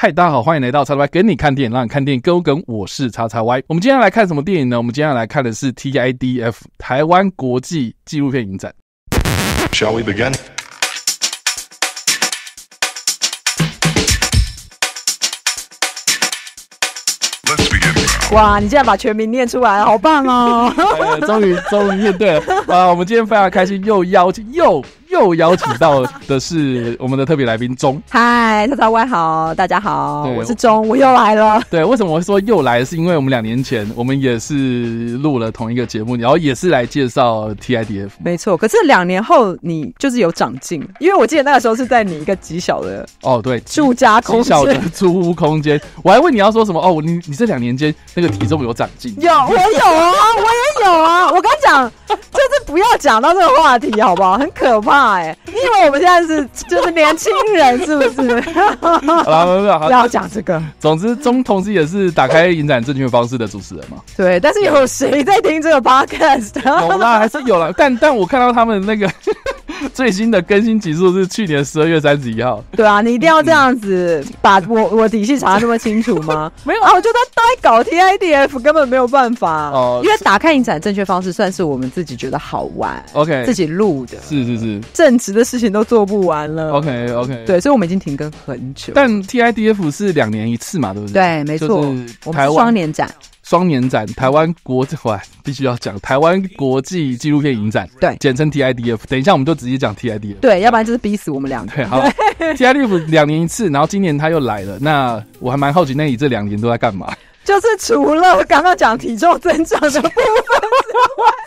嗨，大家好，欢迎来到查查 Y 给你看电影，让你看电影更更。我是查查 Y，我们今天来看什么电影呢？我们今天来看的是 TIDF 台湾国际纪录片影展。Shall we begin? Let's begin. 哇，你现在把全名念出来，好棒哦！终于，终于念对了。哇，我们今天非常开心，又邀请又。又邀请到的是我们的特别来宾钟。嗨，大家外好，大家好，我是钟，我又来了。对，为什么说又来？是因为我们两年前我们也是录了同一个节目，然后也是来介绍 TIDF。没错，可是两年后你就是有长进，因为我记得那个时候是在你一个极小的哦，对，住家极小的租屋空间，我还问你要说什么哦，你你这两年间那个体重有长进？有，有。不要讲到这个话题，好不好？很可怕哎！你以为我们现在是就是年轻人，是不是？好了，不要讲这个。总之，钟同时也是打开引展正确方式的主持人嘛。对，但是有谁在听这个 podcast？有啦，还是有了。但但我看到他们那个。最新的更新集数是去年十二月三十一号。对啊，你一定要这样子把我 我底细查这么清楚吗？没有啊，我觉得在搞 TIDF 根本没有办法哦，因为打开影展正确方式算是我们自己觉得好玩，OK，自己录的，是是是，正直的事情都做不完了，OK OK，对，所以我们已经停更很久。但 TIDF 是两年一次嘛，对不对？对，没错，我们是双年展。双年展，台湾国际必须要讲台湾国际纪录片影展，对，简称 TIDF。等一下，我们就直接讲 TIDF。对，要不然就是逼死我们两对，好，TIDF 两年一次，然后今年他又来了。那我还蛮好奇，那你这两年都在干嘛？就是除了刚刚讲体重增长的部分之外。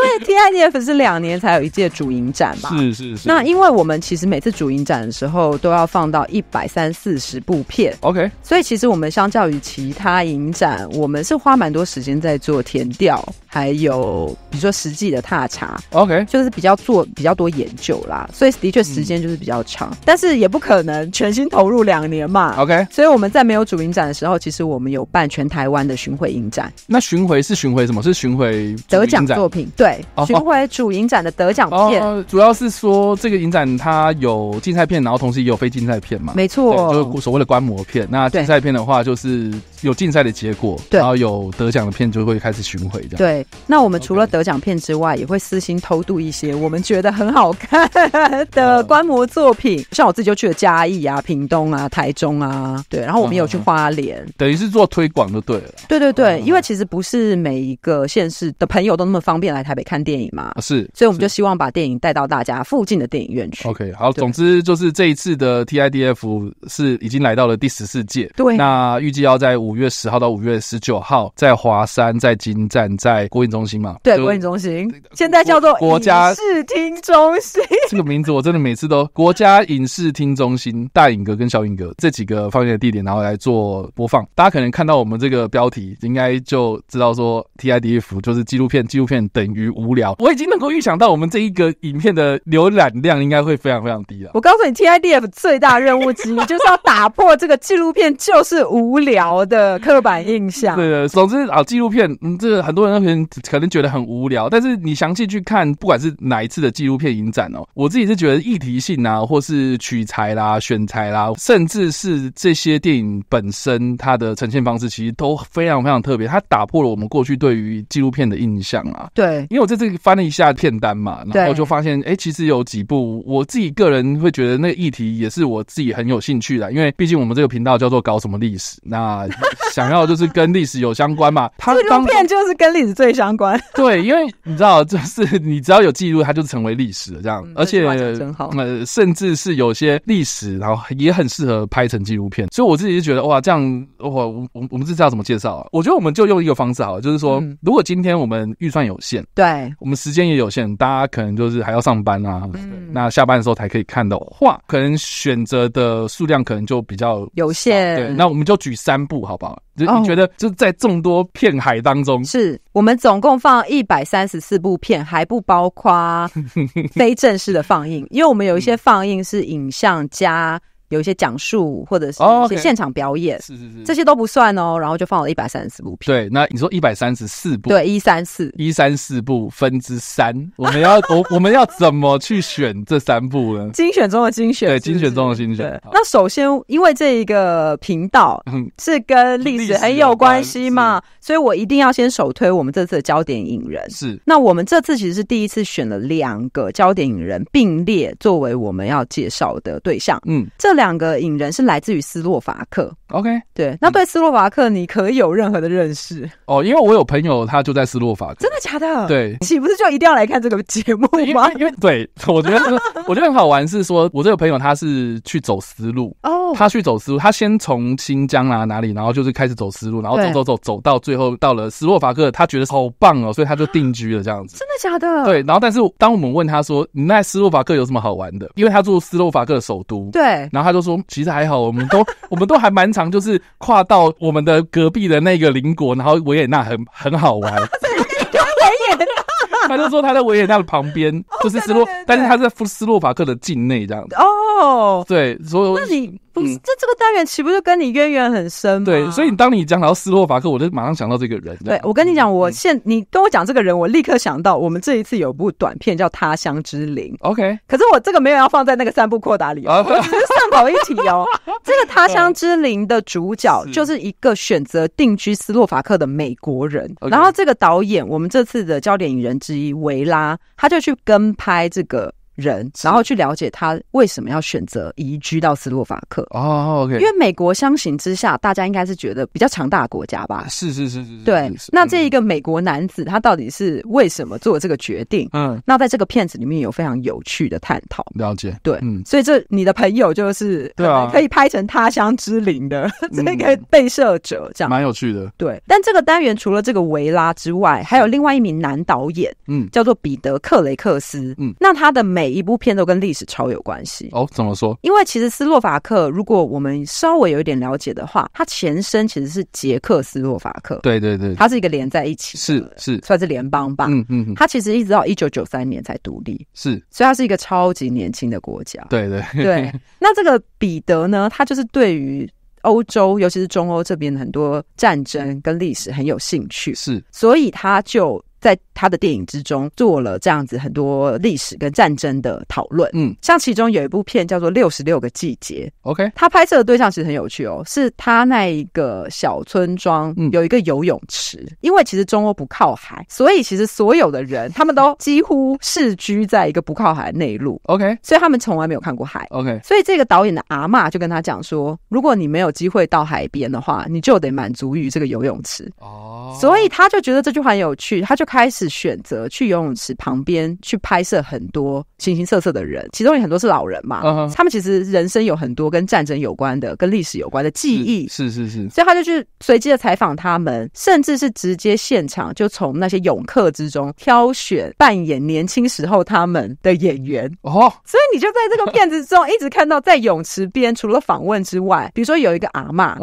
对 t i d f 是两年才有一届主影展嘛？是是是。那因为我们其实每次主影展的时候都要放到一百三四十部片，OK。所以其实我们相较于其他影展，我们是花蛮多时间在做填调，还有比如说实际的踏查，OK。就是比较做比较多研究啦，所以的确时间就是比较长，但是也不可能全心投入两年嘛，OK。所以我们在没有主影展的时候，其实我们有办全台湾的巡回影展。那巡回是巡回什么是巡回得奖作品？对。巡回主影展的得奖片，主要是说这个影展它有竞赛片，然后同时也有非竞赛片嘛？没错，就是所谓的观摩片。那竞赛片的话，就是。有竞赛的结果，然后有得奖的片就会开始巡回。这样。对，那我们除了得奖片之外，也会私心偷渡一些我们觉得很好看 的观摩作品。像我自己就去了嘉义啊、屏东啊、台中啊，对。然后我们也有去花莲，等于是做推广就对了。对对对，因为其实不是每一个县市的朋友都那么方便来台北看电影嘛，是。所以我们就希望把电影带到大家附近的电影院去。OK，好，总之就是这一次的 TIDF 是已经来到了第十四届，对。那预计要在五。五月十号到五月十九号，在华山、在金站、在国影中心嘛？对，国影中心现在叫做国家视听中心。这个名字我真的每次都国家影视听中心大影阁跟小影阁这几个放映的地点，然后来做播放。大家可能看到我们这个标题，应该就知道说 TIDF 就是纪录片，纪录片等于无聊。我已经能够预想到我们这一个影片的浏览量应该会非常非常低了。我告诉你，TIDF 最大任务之一就是要打破这个纪录片就是无聊的。的刻板印象，对对，总之啊，纪录片，嗯，这很多人能可能觉得很无聊，但是你详细去看，不管是哪一次的纪录片影展哦，我自己是觉得议题性啊，或是取材啦、选材啦，甚至是这些电影本身它的呈现方式，其实都非常非常特别，它打破了我们过去对于纪录片的印象啊。对，因为我在这里翻了一下片单嘛，然后就发现，哎，其实有几部我自己个人会觉得那个议题也是我自己很有兴趣的，因为毕竟我们这个频道叫做搞什么历史，那。想要就是跟历史有相关嘛，他纪录片就是跟历史最相关。对，因为你知道，就是你只要有记录，它就成为历史了这样。而且呃，甚至是有些历史，然后也很适合拍成纪录片。所以我自己就觉得哇，这样我我我们是知道怎么介绍啊？我觉得我们就用一个方式好，了，就是说，如果今天我们预算有限，对我们时间也有限，大家可能就是还要上班啊，那下班的时候才可以看的话，可能选择的数量可能就比较有限。对，那我们就举三部好。就你觉得就在众多片海当中，是我们总共放一百三十四部片，还不包括 非正式的放映，因为我们有一些放映是影像加。有一些讲述或者是一些现场表演，是是是，这些都不算哦。然后就放了一百三十四部。对，那你说一百三十四部，对，一三四一三四部分之三，我们要 我我们要怎么去选这三部呢？精选中的精选，对，精选中的精选。那首先，因为这一个频道是跟历史很有关系嘛，所以我一定要先首推我们这次的焦点影人。是，那我们这次其实是第一次选了两个焦点影人并列作为我们要介绍的对象。嗯，这。两个影人是来自于斯洛伐克，OK，对，那对斯洛伐克你可以有任何的认识哦？因为我有朋友他就在斯洛伐克，真的假的？对，岂不是就一定要来看这个节目吗？因为对我觉得，我觉得很好玩是说，我这个朋友他是去走丝路哦，他去走丝路，他先从新疆啊哪里，然后就是开始走丝路，然后走走走走到最后到了斯洛伐克，他觉得好棒哦，所以他就定居了这样子，真的假的？对，然后但是当我们问他说你那斯洛伐克有什么好玩的？因为他住斯洛伐克首都，对，然后。他就说：“其实还好，我们都 我们都还蛮长，就是跨到我们的隔壁的那个邻国，然后维也纳很很好玩。”维也纳，他就说他在维也纳的旁边，就是斯洛，但是他在斯洛伐克的境内这样子。哦，对，所以那你。这这个单元岂不是跟你渊源很深？对，所以当你讲到斯洛伐克，我就马上想到这个人。对我跟你讲，我现你跟我讲这个人，我立刻想到我们这一次有部短片叫《他乡之灵》。OK，可是我这个没有要放在那个三部扩大里哦，只 是上跑一体哦。这个《他乡之灵》的主角就是一个选择定居斯洛伐克的美国人，然后这个导演我们这次的焦点影人之一维拉，他就去跟拍这个。人，然后去了解他为什么要选择移居到斯洛伐克哦，OK，因为美国相形之下，大家应该是觉得比较强大的国家吧？是是是是，对。那这一个美国男子他到底是为什么做这个决定？嗯，那在这个片子里面有非常有趣的探讨，了解，对，嗯，所以这你的朋友就是对啊，可以拍成他乡之灵的 这个被摄者，这样蛮有趣的。对，但这个单元除了这个维拉之外，还有另外一名男导演，嗯，叫做彼得克雷克斯，嗯，那他的美。每一部片都跟历史超有关系哦？怎么说？因为其实斯洛伐克，如果我们稍微有一点了解的话，它前身其实是捷克斯洛伐克。对对对，它是一个连在一起，是是算是联邦吧。嗯嗯，它其实一直到一九九三年才独立，是，所以它是一个超级年轻的国家。对对对，那这个彼得呢，他就是对于欧洲，尤其是中欧这边很多战争跟历史很有兴趣，是，所以他就在。他的电影之中做了这样子很多历史跟战争的讨论，嗯，像其中有一部片叫做《六十六个季节》，OK。他拍摄的对象其实很有趣哦，是他那一个小村庄有一个游泳池，因为其实中欧不靠海，所以其实所有的人他们都几乎世居在一个不靠海的内陆，OK。所以他们从来没有看过海，OK。所以这个导演的阿嬷就跟他讲说，如果你没有机会到海边的话，你就得满足于这个游泳池哦。所以他就觉得这句话很有趣，他就开始。选择去游泳池旁边去拍摄很多形形色色的人，其中有很多是老人嘛。他们其实人生有很多跟战争有关的、跟历史有关的记忆。是是是，所以他就去随机的采访他们，甚至是直接现场就从那些泳客之中挑选扮演年轻时候他们的演员。哦，所以你就在这个片子中一直看到在泳池边，除了访问之外，比如说有一个阿妈，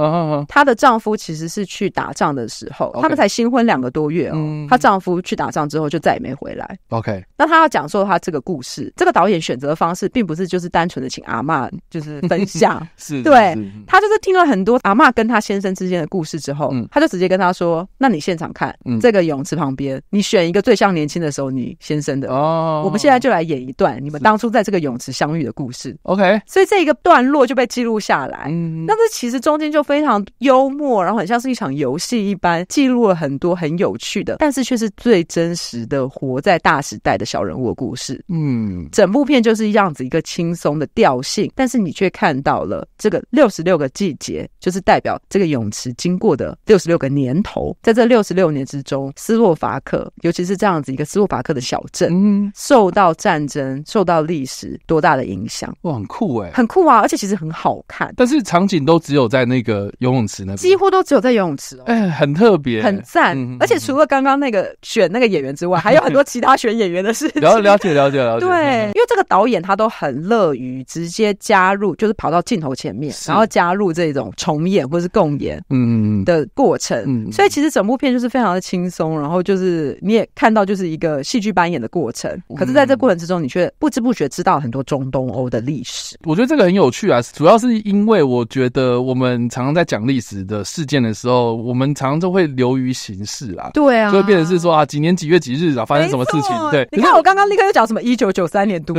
她的丈夫其实是去打仗的时候，他们才新婚两个多月哦。她丈夫去打。上之后就再也没回来。OK，那他要讲述他这个故事，这个导演选择的方式并不是就是单纯的请阿妈就是分享，是对，他就是听了很多阿妈跟他先生之间的故事之后，他就直接跟他说：“那你现场看这个泳池旁边，你选一个最像年轻的时候你先生的哦，我们现在就来演一段你们当初在这个泳池相遇的故事。”OK，所以这一个段落就被记录下来。嗯，那这其实中间就非常幽默，然后很像是一场游戏一般，记录了很多很有趣的，但是却是最真。真实的活在大时代的小人物故事，嗯，整部片就是样子一个轻松的调性，但是你却看到了这个六十六个季节，就是代表这个泳池经过的六十六个年头。在这六十六年之中，斯洛伐克，尤其是这样子一个斯洛伐克的小镇，嗯，受到战争、受到历史多大的影响？哇，很酷哎，很酷啊！而且其实很好看，但是场景都只有在那个游泳池那边，几乎都只有在游泳池，哦。哎，很特别，很赞。而且除了刚刚那个选那个。演员之外，还有很多其他选演员的事情。了解，了解，了解。对，因为这个导演他都很乐于直接加入，就是跑到镜头前面，然后加入这种重演或是共演，嗯嗯嗯的过程。所以其实整部片就是非常的轻松，然后就是你也看到就是一个戏剧扮演的过程。可是，在这过程之中，你却不知不觉知道很多中东欧的历史。我觉得这个很有趣啊，主要是因为我觉得我们常常在讲历史的事件的时候，我们常常都会流于形式啦。对啊，就会变成是说啊，今天。几月几日啊？发生什么事情？对，你看我刚刚立刻又讲什么？一九九三年度，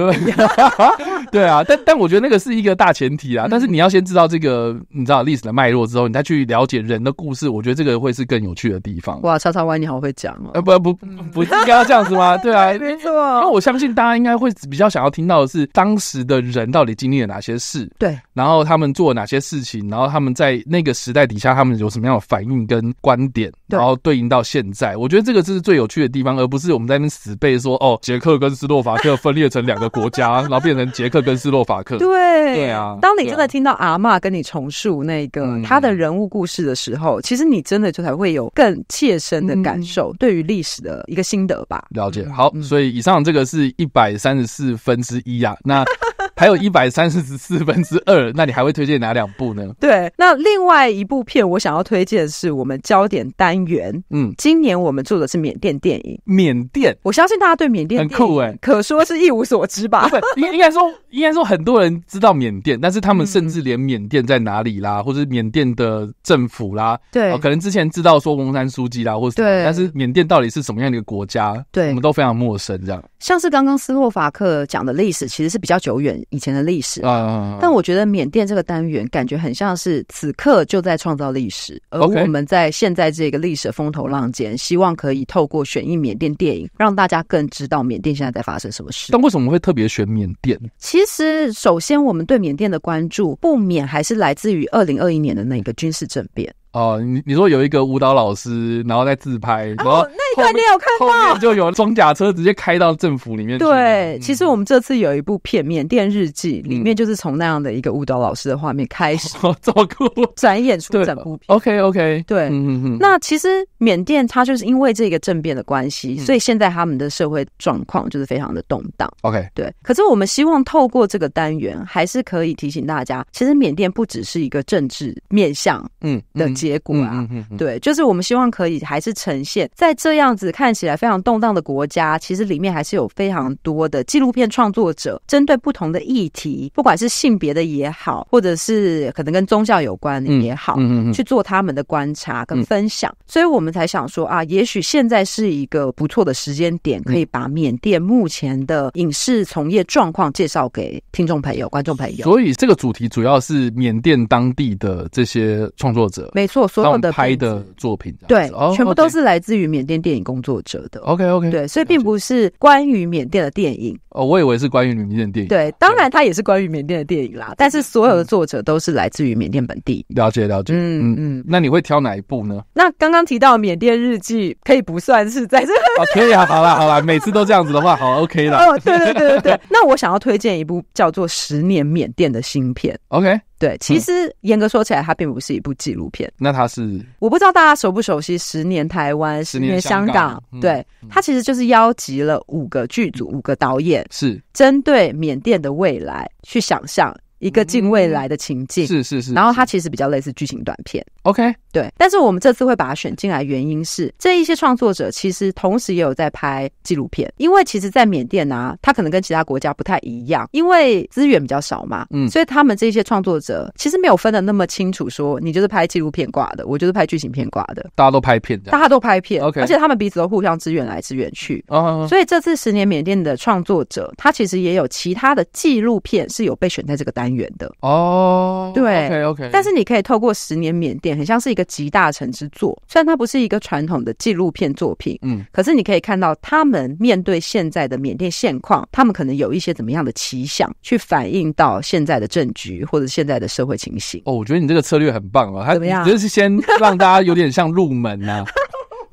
对啊，但但我觉得那个是一个大前提啊。但是你要先知道这个，你知道历史的脉络之后，你再去了解人的故事，我觉得这个会是更有趣的地方。哇，叉叉歪，你好会讲哦！呃，不不不，应该要这样子吗？对啊，没错，因为我相信大家应该会比较想要听到的是当时的人到底经历了哪些事，对，然后他们做了哪些事情，然后他们在那个时代底下他们有什么样的反应跟观点，然后对应到现在，我觉得这个是最有趣。地方，而不是我们在那死背说哦，捷克跟斯洛伐克分裂成两个国家，然后变成捷克跟斯洛伐克。对，对啊。当你真的听到阿嬷跟你重述那个他的人物故事的时候，其实你真的就才会有更切身的感受，对于历史的一个心得吧。了解。好，所以以上这个是一百三十四分之一啊。那。还有一百三十四分之二，那你还会推荐哪两部呢？对，那另外一部片我想要推荐是我们焦点单元。嗯，今年我们做的是缅甸电影。缅甸，我相信大家对缅甸很酷哎，可说是一无所知吧？不应应该说应该说很多人知道缅甸，但是他们甚至连缅甸在哪里啦，或者缅甸的政府啦，对，可能之前知道说翁山书记啦，或者对，但是缅甸到底是什么样的一个国家？对，我们都非常陌生这样。像是刚刚斯洛伐克讲的历史，其实是比较久远以前的历史啊。但我觉得缅甸这个单元，感觉很像是此刻就在创造历史，而我们在现在这个历史风头浪尖，希望可以透过选映缅甸电影，让大家更知道缅甸现在在发生什么事。但为什么会特别选缅甸？其实，首先我们对缅甸的关注，不免还是来自于二零二一年的那个军事政变哦，你你说有一个舞蹈老师，然后在自拍，然后。对，你有看到？后面就有装甲车直接开到政府里面。对，其实我们这次有一部片《缅甸日记》，里面就是从那样的一个舞蹈老师的画面开始。照顾糕！转演出整部片。OK，OK。对，那其实缅甸它就是因为这个政变的关系，所以现在他们的社会状况就是非常的动荡。OK，对。可是我们希望透过这个单元，还是可以提醒大家，其实缅甸不只是一个政治面向，嗯，的结果啊，对，就是我们希望可以还是呈现在这样。样子看起来非常动荡的国家，其实里面还是有非常多的纪录片创作者，针对不同的议题，不管是性别的也好，或者是可能跟宗教有关的也好，去做他们的观察跟分享。所以我们才想说啊，也许现在是一个不错的时间点，可以把缅甸目前的影视从业状况介绍给听众朋友、观众朋友。所以这个主题主要是缅甸当地的这些创作者，没错，所有的拍的作品，对，全部都是来自于缅甸电。工作者的，OK OK，对，所以并不是关于缅甸的电影哦，我以为是关于缅甸电影，对，当然它也是关于缅甸的电影啦，但是所有的作者都是来自于缅甸本地，了解了解，嗯嗯，那你会挑哪一部呢？那刚刚提到缅甸日记，可以不算是在这，可以啊，好啦好啦，每次都这样子的话，好 OK 啦。哦，对对对对对，那我想要推荐一部叫做《十年缅甸》的新片，OK。对，其实严格说起来，它并不是一部纪录片。那它是，我不知道大家熟不熟悉《十年台湾》《十年香港》？对，它其实就是邀集了五个剧组、五个导演，是针对缅甸的未来去想象一个近未来的情境。是是是，然后它其实比较类似剧情短片。OK，对，但是我们这次会把它选进来，原因是这一些创作者其实同时也有在拍纪录片，因为其实，在缅甸啊，它可能跟其他国家不太一样，因为资源比较少嘛，嗯，所以他们这些创作者其实没有分得那么清楚，说你就是拍纪录片挂的，我就是拍剧情片挂的，大家都拍片，大家都拍片，OK，而且他们彼此都互相支援来支援去，哦，所以这次十年缅甸的创作者，他其实也有其他的纪录片是有被选在这个单元的，哦，对，OK，OK，但是你可以透过十年缅甸。很像是一个集大成之作，虽然它不是一个传统的纪录片作品，嗯，可是你可以看到他们面对现在的缅甸现况，他们可能有一些怎么样的奇想，去反映到现在的政局或者现在的社会情形。哦，我觉得你这个策略很棒啊，怎么样？就是先让大家有点像入门啊。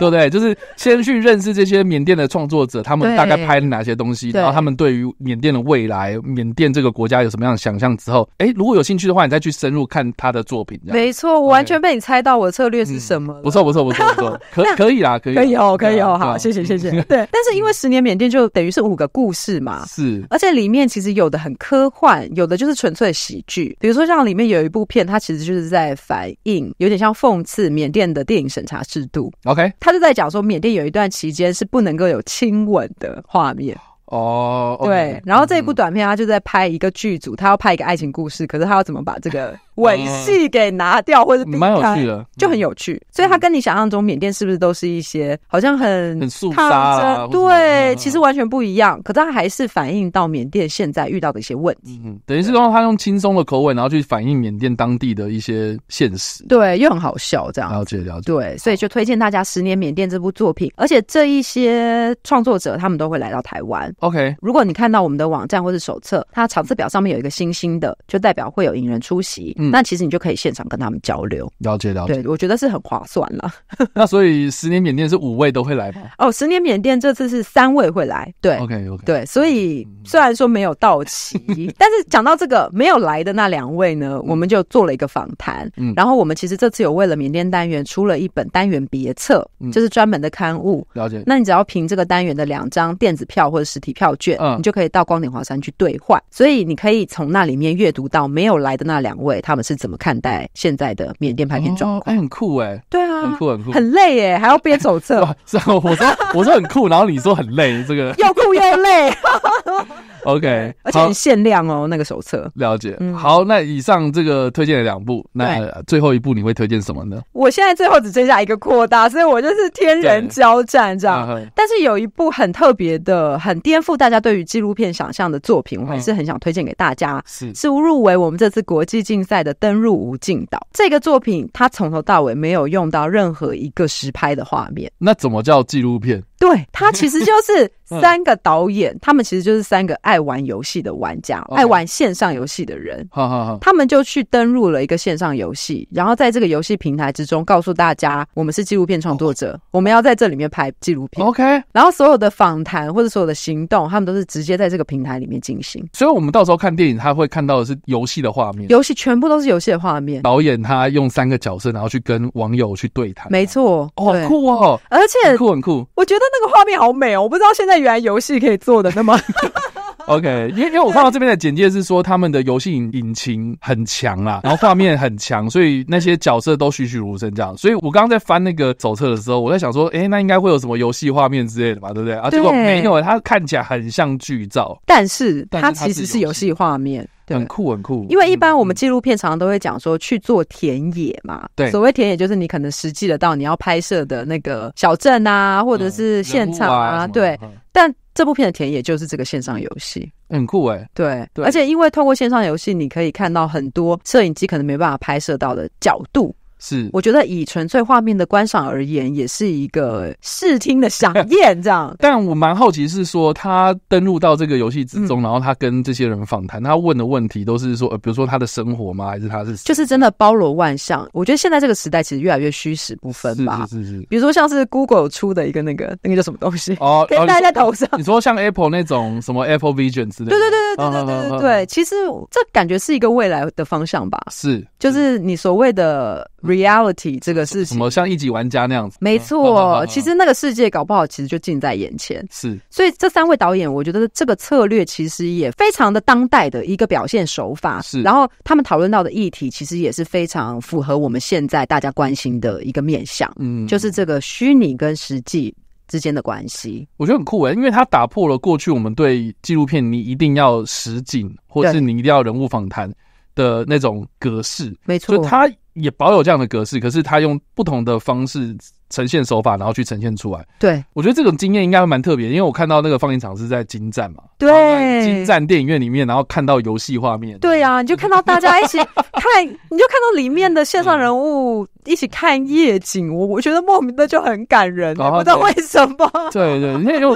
对不对？就是先去认识这些缅甸的创作者，他们大概拍了哪些东西，然后他们对于缅甸的未来、缅甸这个国家有什么样的想象。之后，哎，如果有兴趣的话，你再去深入看他的作品。没错，我完全被你猜到我的策略是什么。不错，不错，不错，不错。可可以啦，可以，可以哦，可以哦，好，谢谢，谢谢。对，但是因为十年缅甸就等于是五个故事嘛，是，而且里面其实有的很科幻，有的就是纯粹喜剧。比如说，像里面有一部片，它其实就是在反映，有点像讽刺缅甸的电影审查制度。OK，它。是在讲说，缅甸有一段期间是不能够有亲吻的画面哦。对，然后这一部短片，他就在拍一个剧组，他要拍一个爱情故事，可是他要怎么把这个？吻戏给拿掉，或者蛮有趣的，就很有趣。所以他跟你想象中缅甸是不是都是一些好像很很肃杀？对，其实完全不一样。可是他还是反映到缅甸现在遇到的一些问题。嗯，等于是说他用轻松的口吻，然后去反映缅甸当地的一些现实。对，又很好笑这样。了解了解。对，所以就推荐大家《十年缅甸》这部作品。而且这一些创作者他们都会来到台湾。OK，如果你看到我们的网站或是手册，它场次表上面有一个星星的，就代表会有影人出席。那其实你就可以现场跟他们交流，了解了解。对，我觉得是很划算了。那所以十年缅甸是五位都会来吗？哦，十年缅甸这次是三位会来。对，OK OK。对，所以虽然说没有到齐，但是讲到这个没有来的那两位呢，我们就做了一个访谈。嗯，然后我们其实这次有为了缅甸单元出了一本单元别册，就是专门的刊物。了解。那你只要凭这个单元的两张电子票或者实体票券，嗯，你就可以到光点华山去兑换。所以你可以从那里面阅读到没有来的那两位他。他们是怎么看待现在的缅甸拍片状况？很酷哎，对啊，很酷很酷，很累哎，还要编手册。是啊，我说我说很酷，然后你说很累，这个又酷又累。OK，而且限量哦，那个手册了解。好，那以上这个推荐两部，那最后一部你会推荐什么呢？我现在最后只剩下一个扩大，所以我就是天人交战这样。但是有一部很特别的、很颠覆大家对于纪录片想象的作品，我还是很想推荐给大家。是，是入围我们这次国际竞赛。的登入无尽岛这个作品，它从头到尾没有用到任何一个实拍的画面，那怎么叫纪录片？对他其实就是 三个导演，他们其实就是三个爱玩游戏的玩家，爱玩线上游戏的人。好好好，他们就去登入了一个线上游戏，然后在这个游戏平台之中，告诉大家我们是纪录片创作者，我们要在这里面拍纪录片。OK，然后所有的访谈或者所有的行动，他们都是直接在这个平台里面进行。所以我们到时候看电影，他会看到的是游戏的画面，游戏全部都是游戏的画面。导演他用三个角色，然后去跟网友去对谈。没错，好酷哦，而且很酷很酷，我觉得。那个画面好美哦！我不知道现在原来游戏可以做的那么 OK，因为因为我看到这边的简介是说他们的游戏引擎很强啦，然后画面很强，所以那些角色都栩栩如生这样。所以我刚刚在翻那个手册的时候，我在想说，哎，那应该会有什么游戏画面之类的吧？对不对？啊，结果没有，它看起来很像剧照，但是它其实是游戏画面。很酷，很酷。因为一般我们纪录片常常都会讲说去做田野嘛，对，所谓田野就是你可能实际的到你要拍摄的那个小镇啊，或者是现场啊，对。但这部片的田野就是这个线上游戏，很酷哎，对，对。而且因为透过线上游戏，你可以看到很多摄影机可能没办法拍摄到的角度。是，我觉得以纯粹画面的观赏而言，也是一个视听的飨宴，这样。但我蛮好奇，是说他登录到这个游戏之中，然后他跟这些人访谈，他问的问题都是说，呃，比如说他的生活吗？还是他是就是真的包罗万象？我觉得现在这个时代其实越来越虚实不分吧。是是是。比如说像是 Google 出的一个那个那个叫什么东西，哦，可以戴在头上。你说像 Apple 那种什么 Apple Vision 之类，对对对对对对对对。其实这感觉是一个未来的方向吧？是，就是你所谓的。Reality 这个事情，什么像一级玩家那样子？没错，其实那个世界搞不好其实就近在眼前。是，所以这三位导演，我觉得这个策略其实也非常的当代的一个表现手法。是，然后他们讨论到的议题，其实也是非常符合我们现在大家关心的一个面向。嗯，就是这个虚拟跟实际之间的关系，我觉得很酷哎，因为它打破了过去我们对纪录片你一定要实景，或是你一定要人物访谈的那种格式。没错，就它。也保有这样的格式，可是他用不同的方式。呈现手法，然后去呈现出来。对我觉得这种经验应该蛮特别，因为我看到那个放映场是在金站嘛，对，金站电影院里面，然后看到游戏画面。对啊，你就看到大家一起 看，你就看到里面的线上人物一起看夜景，我我觉得莫名的就很感人，不知道为什么。对对，因为就我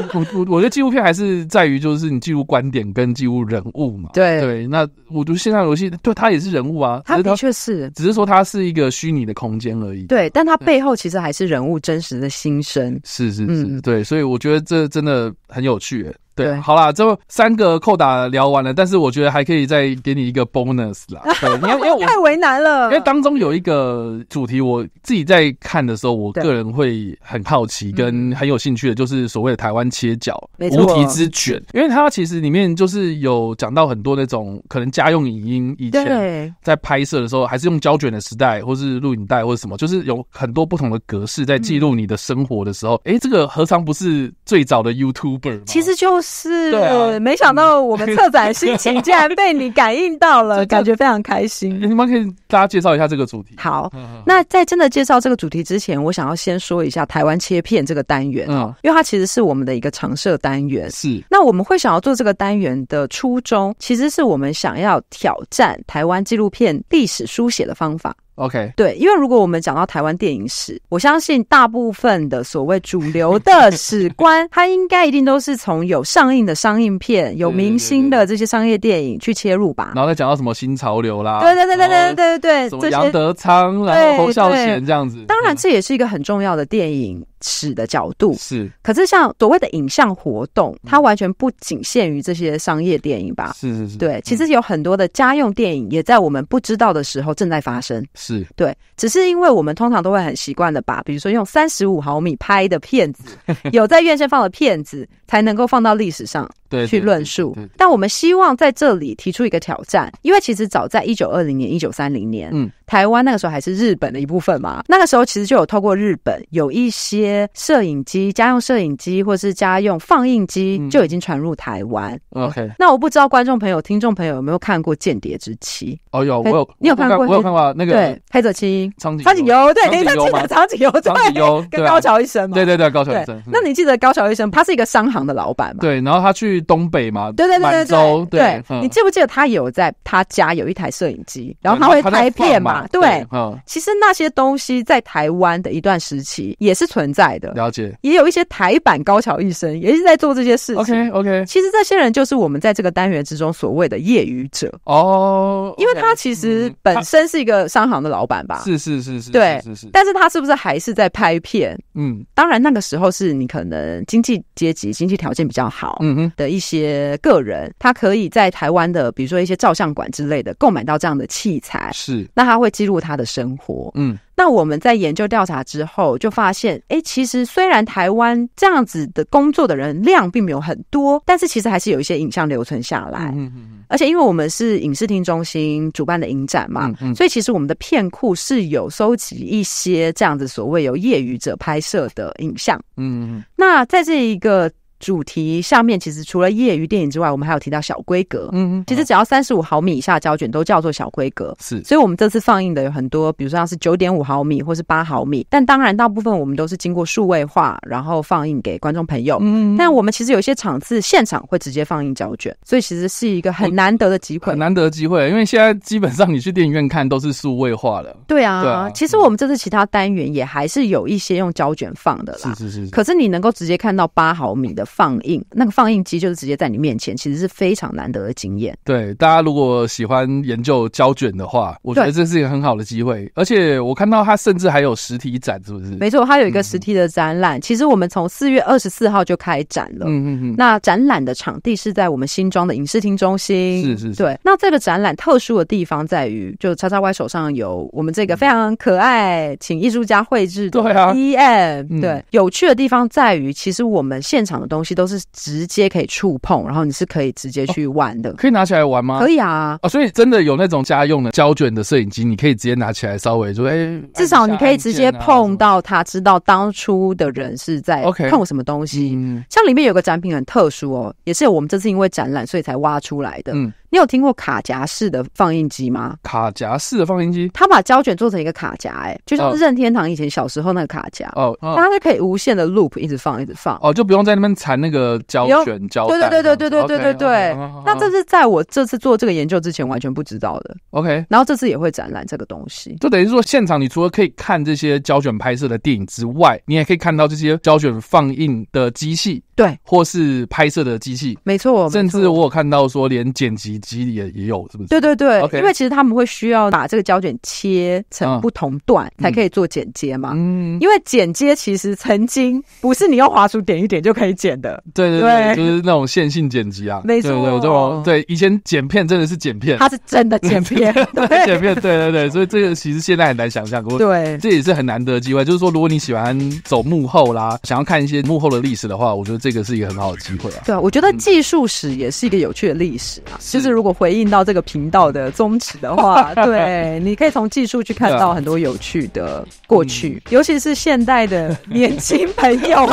我觉得纪录片还是在于就是你记录观点跟记录人物嘛。对对，那我读线上游戏对它也是人物啊，它的确是，只是说它是一个虚拟的空间而已。对，但它背后其实还是人物。物真实的心声是是是，对，所以我觉得这真的很有趣。对，好啦，这三个扣打聊完了，但是我觉得还可以再给你一个 bonus 啦。因为 太为难了，因为当中有一个主题，我自己在看的时候，我个人会很好奇跟很有兴趣的，就是所谓的台湾切角无题之卷，因为它其实里面就是有讲到很多那种可能家用影音以前在拍摄的时候，还是用胶卷的时代，或是录影带或者什么，就是有很多不同的格式在记录你的生活的时候，哎，这个何尝不是最早的 YouTuber？其实就。是，没想到我们策展心情竟然被你感应到了，感觉非常开心。你们可以大家介绍一下这个主题。好，那在真的介绍这个主题之前，我想要先说一下台湾切片这个单元啊，因为它其实是我们的一个常设单元。是，那我们会想要做这个单元的初衷，其实是我们想要挑战台湾纪录片历史书写的方法。OK，对，因为如果我们讲到台湾电影史，我相信大部分的所谓主流的史观，它应该一定都是从有上映的商业片、有明星的这些商业电影去切入吧，然后再讲到什么新潮流啦，对对对对对对对，什么杨德昌然后侯孝贤这样子，当然这也是一个很重要的电影。史的角度是，可是像所谓的影像活动，它完全不仅限于这些商业电影吧？是是是，对，其实有很多的家用电影也在我们不知道的时候正在发生。是，对，只是因为我们通常都会很习惯的把，比如说用三十五毫米拍的片子，有在院线放的片子才能够放到历史上 去论述。但我们希望在这里提出一个挑战，因为其实早在一九二零年、一九三零年，嗯，台湾那个时候还是日本的一部分嘛，那个时候其实就有透过日本有一些。摄影机、家用摄影机或是家用放映机就已经传入台湾。OK，那我不知道观众朋友、听众朋友有没有看过《间谍之妻》？哦，有，我有。你有看过？我有看过那个《对黑泽清》、《苍景》、《苍景游》对，《黑泽清》的《长景井对，跟高桥医生嘛。对对对，高桥医生。那你记得高桥医生，他是一个商行的老板嘛？对，然后他去东北嘛？对对对对。对，你记不记得他有在他家有一台摄影机？然后他会拍片嘛？对，其实那些东西在台湾的一段时期也是存在。在的了解，也有一些台版高桥医生也是在做这些事情。OK OK，其实这些人就是我们在这个单元之中所谓的业余者哦，因为他其实本身是一个商行的老板吧？是是是是，对是是。但是他是不是还是在拍片？嗯，当然那个时候是你可能经济阶级、经济条件比较好，嗯哼的一些个人，他可以在台湾的比如说一些照相馆之类的购买到这样的器材，是那他会记录他的生活，嗯。那我们在研究调查之后，就发现，哎，其实虽然台湾这样子的工作的人量并没有很多，但是其实还是有一些影像留存下来。嗯嗯而且，因为我们是影视厅中心主办的影展嘛，所以其实我们的片库是有收集一些这样子所谓有业余者拍摄的影像。嗯。那在这一个。主题下面其实除了业余电影之外，我们还有提到小规格。嗯，其实只要三十五毫米以下胶卷都叫做小规格。是，所以我们这次放映的有很多，比如说像是九点五毫米或是八毫米，但当然大部分我们都是经过数位化，然后放映给观众朋友。嗯，但我们其实有些场次现场会直接放映胶卷，所以其实是一个很难得的机会，很难得机会。因为现在基本上你去电影院看都是数位化的。对啊，其实我们这次其他单元也还是有一些用胶卷放的啦。是是是，可是你能够直接看到八毫米的。放映那个放映机就是直接在你面前，其实是非常难得的经验。对，大家如果喜欢研究胶卷的话，我觉得这是一个很好的机会。而且我看到它甚至还有实体展，是不是？没错，它有一个实体的展览。其实我们从四月二十四号就开展了。嗯嗯嗯。那展览的场地是在我们新装的影视厅中心。是是是。对，那这个展览特殊的地方在于，就叉叉 Y 手上有我们这个非常可爱，请艺术家绘制的 EM。对，有趣的地方在于，其实我们现场的东东西都是直接可以触碰，然后你是可以直接去玩的，可以拿起来玩吗？可以啊，啊，所以真的有那种家用的胶卷的摄影机，你可以直接拿起来，稍微说，哎，至少你可以直接碰到它，知道当初的人是在碰什么东西。像里面有个展品很特殊哦，也是我们这次因为展览所以才挖出来的。嗯。你有听过卡夹式的放映机吗？卡夹式的放映机，它把胶卷做成一个卡夹，哎，就像任天堂以前小时候那个卡夹哦，它是可以无限的 loop，一直放一直放哦，就不用在那边缠那个胶卷胶对对对对对对对对对，那这是在我这次做这个研究之前完全不知道的。OK，然后这次也会展览这个东西，就等于说现场你除了可以看这些胶卷拍摄的电影之外，你也可以看到这些胶卷放映的机器，对，或是拍摄的机器，没错，甚至我有看到说连剪辑。机也也有是不是？对对对，因为其实他们会需要把这个胶卷切成不同段，才可以做剪接嘛。嗯，因为剪接其实曾经不是你用滑鼠点一点就可以剪的。对对对，就是那种线性剪辑啊。没错，对，以前剪片真的是剪片，它是真的剪片，对，剪片。对对对，所以这个其实现在很难想象。对，这也是很难得的机会。就是说，如果你喜欢走幕后啦，想要看一些幕后的历史的话，我觉得这个是一个很好的机会啊。对啊，我觉得技术史也是一个有趣的历史啊。就是。是如果回应到这个频道的宗旨的话，对，你可以从技术去看到很多有趣的过去，尤其是现代的年轻朋友，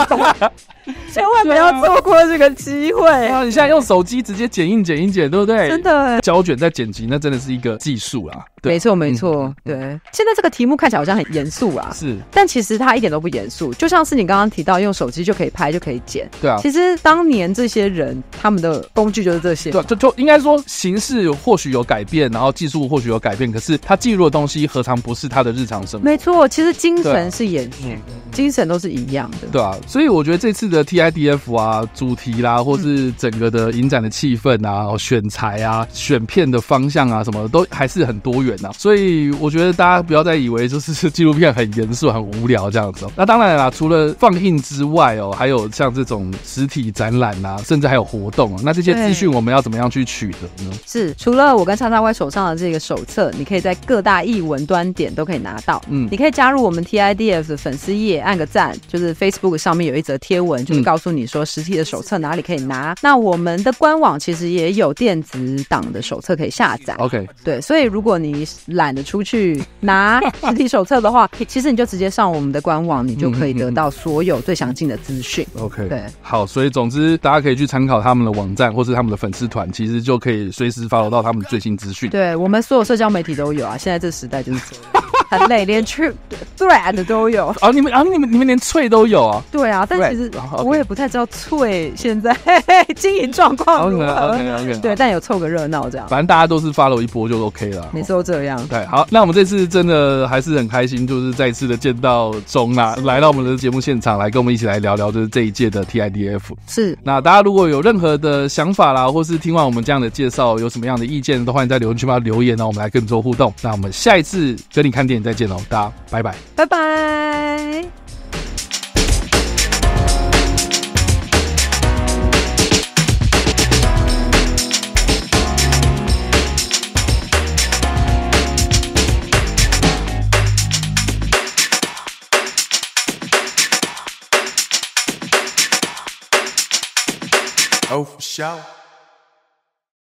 千万不要错过这个机会。然后你现在用手机直接剪映、剪映、剪，对不对？真的，胶卷在剪辑那真的是一个技术啊。没错，没错，对。现在这个题目看起来好像很严肃啊，是，但其实它一点都不严肃，就像是你刚刚提到，用手机就可以拍，就可以剪，对啊。其实当年这些人他们的工具就是这些，对，就就应该说形式或许有改变，然后技术或许有改变，可是他记录的东西何尝不是他的日常生活？没错，其实精神是延续，精神都是一样的，对啊。所以我觉得这次的 TIDF 啊，主题啦，或是整个的影展的气氛啊，选材啊，选片的方向啊，什么的都还是很多元。所以我觉得大家不要再以为就是 纪录片很严肃、很无聊这样子。那当然啦，除了放映之外哦，还有像这种实体展览啊，甚至还有活动。啊。那这些资讯我们要怎么样去取得呢？是除了我跟畅畅歪手上的这个手册，你可以在各大译文端点都可以拿到。嗯，你可以加入我们 TIDF 粉丝页，按个赞。就是 Facebook 上面有一则贴文，就是告诉你说实体的手册哪里可以拿。那我们的官网其实也有电子档的手册可以下载。OK，对，所以如果你懒得出去 拿实体手册的话，其实你就直接上我们的官网，你就可以得到所有最详尽的资讯。OK，对，好，所以总之大家可以去参考他们的网站或是他们的粉丝团，其实就可以随时 follow 到他们最新资讯。对我们所有社交媒体都有啊，现在这时代就是。很累，连 t r e a 的都有啊！你们啊，你们你们连脆都有啊！对啊，但其实我也不太知道脆现在 经营状况如何。对，但有凑个热闹这样，反正大家都是发了一波就 OK 了。每次都这样，对，好，那我们这次真的还是很开心，就是再次的见到钟娜来到我们的节目现场，来跟我们一起来聊聊，就是这一届的 TIDF。是，那大家如果有任何的想法啦，或是听完我们这样的介绍，有什么样的意见，都欢迎在留言区嘛留言后我们来跟你做互动。那我们下一次跟你看电。再见喽，大家，拜拜，拜拜。